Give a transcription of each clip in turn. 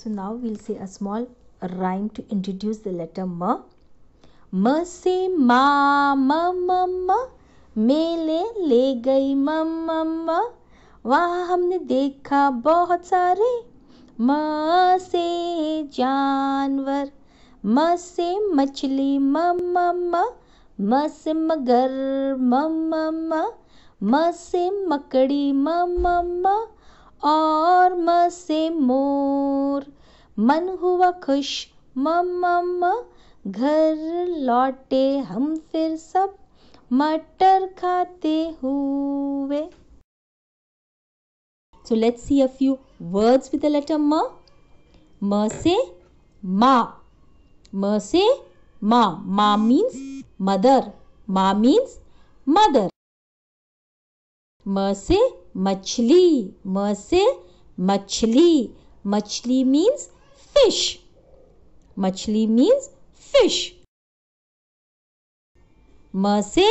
So now we'll say a small rhyme to introduce the letter M. M से मा म म म मेले ले गई म म म वहाँ हमने देखा बहुत सारे म से जानवर म से मछली म म म म से मगर म म म म से मकड़ी म म म और म से मोर मन हुआ खुश मम म घर लौटे हम फिर सब मटर खाते हुए so let's see a few words with the letter म म से मा म से मा मा मींस मदर मा मीन्स मदर म से मछली म से मछली मछली means fish. Machli means fish. M से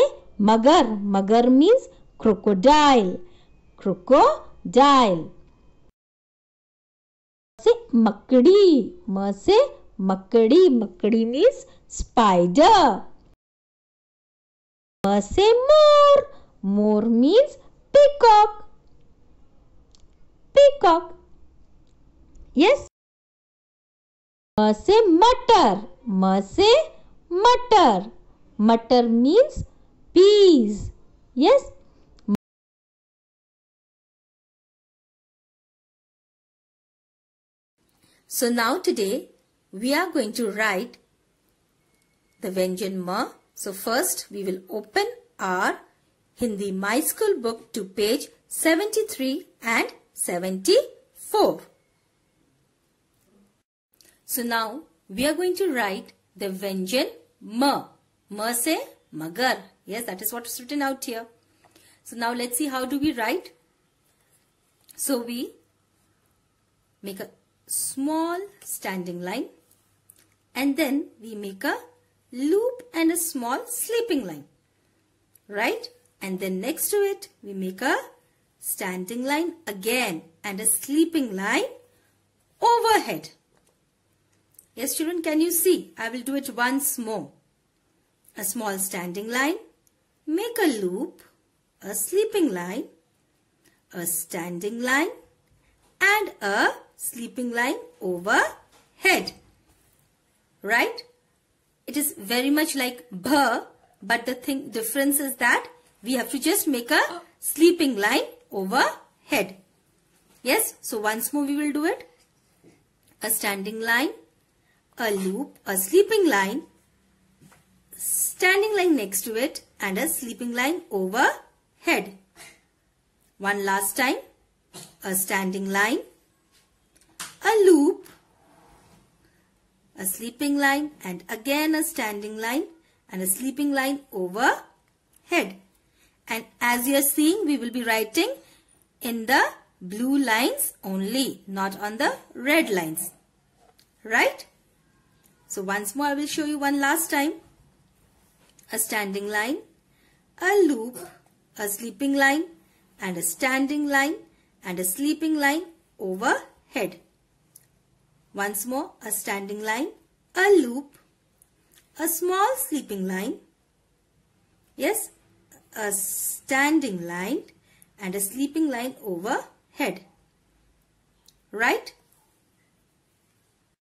मगर मगर means crocodile. Crocodile. से मकड़ी म से मकड़ी मकड़ी मीन्स स्पाइडर म से मोर मोर means peacock peacock yes M say mutter. M say means peas. Yes. So now today we are going to write the Vyanjan Ma. So first we will open our Hindi My School book to page 73 and 74. So now we are going to write the Vyanjan ma. Ma magar. Yes, that is what is written out here. So now let's see how do we write. So we make a small standing line and then we make a loop and a small sleeping line. Right? And then next to it we make a standing line again and a sleeping line overhead. Yes, children, can you see? I will do it once more. A small standing line, make a loop, a sleeping line, a standing line and a sleeping line over head. Right? It is very much like bh but the thing difference is that we have to just make a sleeping line over head. Yes, so once more we will do it. A standing line, a loop, a sleeping line, standing line next to it and a sleeping line overhead. One last time, a standing line, a loop, a sleeping line and again a standing line and a sleeping line overhead. And as you are seeing, we will be writing in the blue lines only, not on the red lines. Right? So once more I will show you one last time. A standing line, a loop, a sleeping line and a standing line and a sleeping line overhead. Once more a standing line, a loop, a small sleeping line, yes, a standing line and a sleeping line overhead. Right?